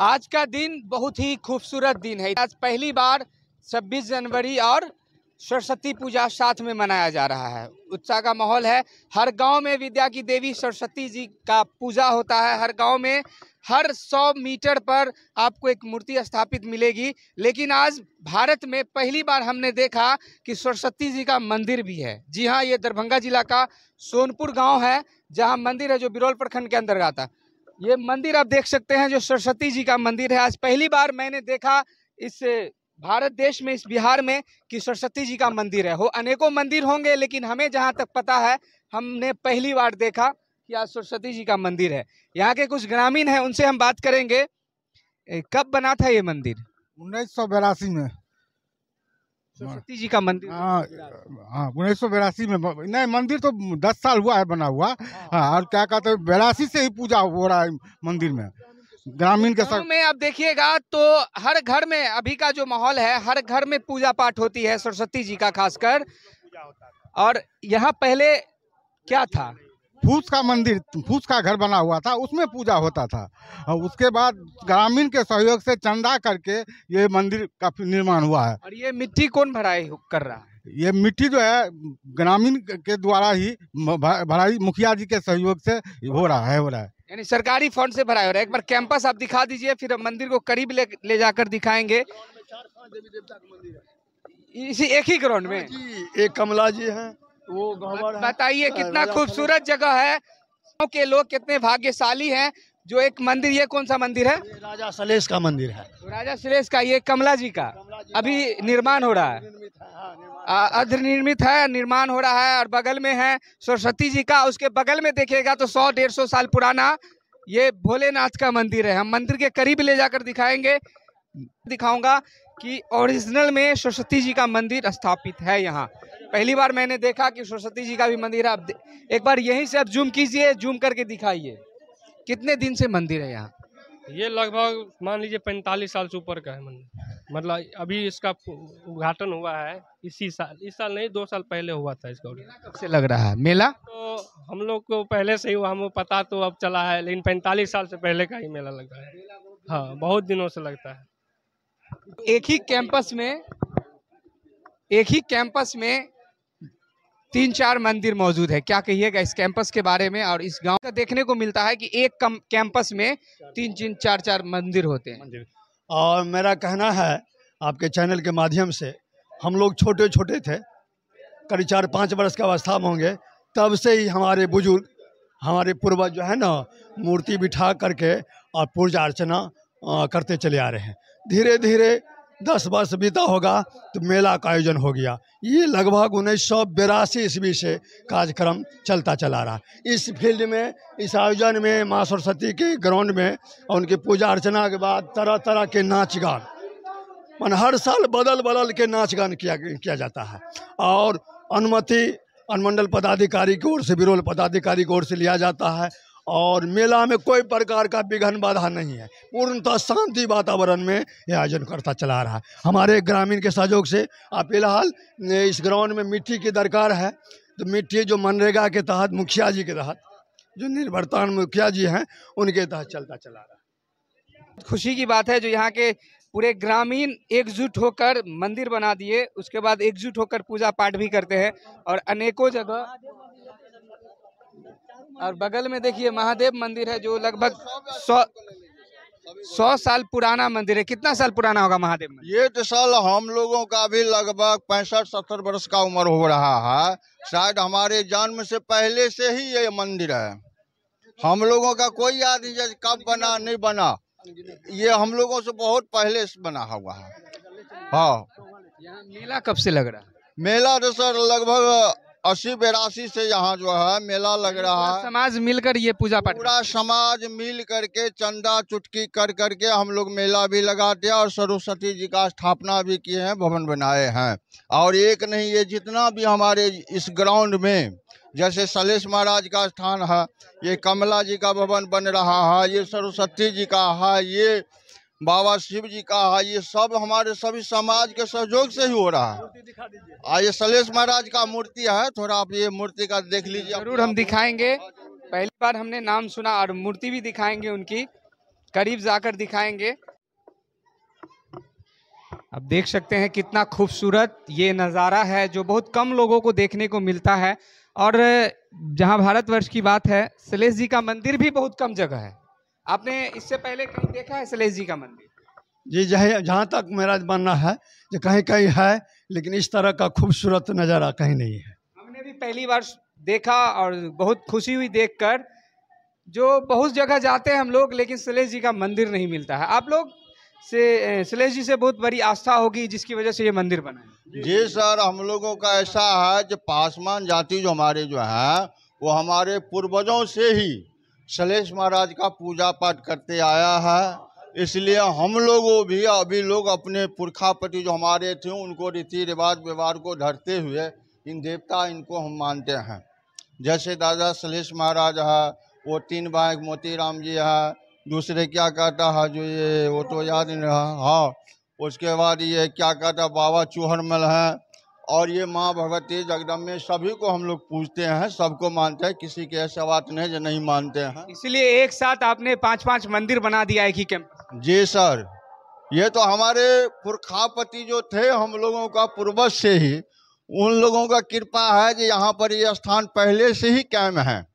आज का दिन बहुत ही खूबसूरत दिन है आज पहली बार 26 जनवरी और सरस्वती पूजा साथ में मनाया जा रहा है उत्साह का माहौल है हर गांव में विद्या की देवी सरस्वती जी का पूजा होता है हर गांव में हर 100 मीटर पर आपको एक मूर्ति स्थापित मिलेगी लेकिन आज भारत में पहली बार हमने देखा कि सरस्वती जी का मंदिर भी है जी हाँ ये दरभंगा जिला का सोनपुर गांव है जहाँ मंदिर है जो बिरौल प्रखंड के अंदर आता है ये मंदिर आप देख सकते हैं जो सरस्वती जी का मंदिर है आज पहली बार मैंने देखा इस भारत देश में इस बिहार में कि सरस्वती जी का मंदिर है हो अनेकों मंदिर होंगे लेकिन हमें जहाँ तक पता है हमने पहली बार देखा कि आज सरस्वती जी का मंदिर है यहाँ के कुछ ग्रामीण हैं उनसे हम बात करेंगे कब बना था ये मंदिर उन्नीस में हाँ। सरस्वती जी का मंदिर हाँ, हाँ उन्नीस सौ बेरासी में नहीं मंदिर तो दस साल हुआ है बना हुआ हाँ।, हाँ और क्या कहते हैं बेरासी से ही पूजा हो रहा है मंदिर में ग्रामीण के साथ में आप देखिएगा तो हर घर में अभी का जो माहौल है हर घर में पूजा पाठ होती है सरस्वती जी का खासकर और यहाँ पहले क्या था फूस का मंदिर फूस का घर बना हुआ था उसमें पूजा होता था और उसके बाद ग्रामीण के सहयोग से चंदा करके ये मंदिर का निर्माण हुआ है और ये मिट्टी कौन भराई कर रहा है ये मिट्टी जो है ग्रामीण के द्वारा ही भराई मुखिया जी के सहयोग से हो रहा है हो रहा है यानी सरकारी फंड से भराया हो रहा है एक बार कैंपस आप दिखा दीजिए फिर मंदिर को करीब ले ले जाकर दिखाएंगे इसी एक ही ग्राउंड में हाँ जी एक कमला जी है वो बताइए कितना खूबसूरत जगह है के लोग कितने भाग्यशाली हैं जो एक मंदिर ये कौन सा मंदिर है राजा सलेश का मंदिर है तो राजा सलेश का ये कमला जी का जी अभी निर्माण हो रहा है अर्ध निर्मित है निर्माण हो रहा है और बगल में है सरस्वती जी का उसके बगल में देखेगा तो सौ डेढ़ सौ साल पुराना ये भोलेनाथ का मंदिर है हम मंदिर के करीब ले जाकर दिखाएंगे दिखाऊंगा कि ओरिजिनल में सरस्वती जी का मंदिर स्थापित है यहाँ पहली बार मैंने देखा कि सरस्वती जी का भी मंदिर है आप एक बार यहीं से आप जूम कीजिए जूम करके दिखाइए कितने दिन से मंदिर है यहाँ ये लगभग मान लीजिए पैंतालीस साल से ऊपर का है मंदिर मतलब अभी इसका उद्घाटन हुआ है इसी साल इस साल नहीं दो साल पहले हुआ था इसका कब से लग रहा है मेला तो हम लोग को पहले से ही हम पता तो अब चला है लेकिन पैंतालीस साल से पहले का ही मेला लग रहा है हाँ बहुत दिनों से लगता है एक ही कैंपस में एक ही कैंपस में तीन चार मंदिर मौजूद है क्या कहिएगा इस कैंपस के बारे में और इस गांव का देखने को मिलता है कि एक कैंपस में तीन तीन चार चार मंदिर होते हैं और मेरा कहना है आपके चैनल के माध्यम से हम लोग छोटे छोटे थे करीब चार पाँच वर्ष का अवस्था में होंगे तब से ही हमारे बुजुर्ग हमारे पूर्वज जो है ना मूर्ति बिठा करके और पूजा अर्चना करते चले आ रहे हैं धीरे धीरे दस वर्ष बीता होगा तो मेला का आयोजन हो गया ये लगभग उन्नीस सौ बिरासी ईस्वी से कार्यक्रम चलता चला रहा इस फील्ड में इस आयोजन में माँ सरस्वती के ग्राउंड में और उनकी पूजा अर्चना के बाद तरह तरह के नाच गान मन हर साल बदल बदल के नाच गान किया किया जाता है और अनुमति अनुमंडल पदाधिकारी की ओर से बिरोल पदाधिकारी की ओर से लिया जाता है और मेला में कोई प्रकार का विघन बाधा नहीं है पूर्णतः शांति वातावरण में यह आयोजन करता चला रहा है हमारे ग्रामीण के सहयोग से आप फिलहाल इस ग्राउंड में मिट्टी की दरकार है तो मिट्टी जो मनरेगा के तहत मुखिया जी के तहत जो निर्भरतान मुखिया जी हैं उनके तहत चलता चला रहा है खुशी की बात है जो यहाँ के पूरे ग्रामीण एकजुट होकर मंदिर बना दिए उसके बाद एकजुट होकर पूजा पाठ भी करते हैं और अनेकों जगह और बगल में देखिए महादेव मंदिर है जो लगभग सौ सौ साल पुराना मंदिर है कितना साल पुराना होगा महादेव मंदिर ये तो साल हम लोगों का भी लगभग पैंसठ सत्तर वर्ष का उम्र हो रहा है शायद हमारे जन्म से पहले से ही ये मंदिर है हम लोगों का कोई याद नहीं कब बना नहीं बना ये हम लोगों से बहुत पहले से बना हुआ है हाँ मेला कब से लग रहा है मेला तो सर लगभग अस्सी बेरासी से यहाँ जो है मेला लग रहा है समाज मिलकर ये पूजा पाठ पूरा समाज मिल करके चंदा चुटकी कर करके हम लोग मेला भी लगाते हैं और सरस्वती जी का स्थापना भी किए हैं भवन बनाए हैं और एक नहीं ये जितना भी हमारे इस ग्राउंड में जैसे सलेश महाराज का स्थान है ये कमला जी का भवन बन रहा है ये सरस्वती जी का है ये बाबा शिव जी का है हाँ, ये सब हमारे सभी समाज के सहयोग से ही हो रहा है आ हाँ, ये सलेश महाराज का मूर्ति है थोड़ा आप ये मूर्ति का देख लीजिए जरूर हम दिखाएंगे पहली बार हमने नाम सुना और मूर्ति भी दिखाएंगे उनकी करीब जाकर दिखाएंगे अब देख सकते हैं कितना खूबसूरत ये नज़ारा है जो बहुत कम लोगों को देखने को मिलता है और जहाँ भारतवर्ष की बात है सलेश जी का मंदिर भी बहुत कम जगह है आपने इससे पहले कहीं देखा है सलेश जी का मंदिर जी जहाँ जहाँ तक मेरा मानना है जो कहीं कहीं है लेकिन इस तरह का खूबसूरत नज़ारा कहीं नहीं है हमने भी पहली बार देखा और बहुत खुशी हुई देखकर जो बहुत जगह जाते हैं हम लोग लेकिन सलेश जी का मंदिर नहीं मिलता है आप लोग से सलेश जी से बहुत बड़ी आस्था होगी जिसकी वजह से ये मंदिर बना है जी सर हम लोगों का ऐसा है जो पासवान जाति जो हमारे जो है वो हमारे पूर्वजों से ही शलेश महाराज का पूजा पाठ करते आया है इसलिए हम लोगों भी अभी लोग अपने पुरखापति जो हमारे थे उनको रीति रिवाज व्यवहार को धरते हुए इन देवता इनको हम मानते हैं जैसे दादा शलेश महाराज है वो तीन भाई मोतीराम जी है दूसरे क्या कहता है जो ये वो तो याद नहीं रहा हाँ उसके बाद ये क्या कहता बाबा चूहरमल है और ये माँ भगवती जगदम्बे सभी को हम लोग पूजते हैं सबको मानते हैं किसी के ऐसा बात नहीं जो नहीं मानते हैं इसलिए एक साथ आपने पांच पांच मंदिर बना दिया है कि कैंप जी सर ये तो हमारे पुरखापति जो थे हम लोगों का पूर्वज से ही उन लोगों का कृपा है कि यहाँ पर ये स्थान पहले से ही कैम है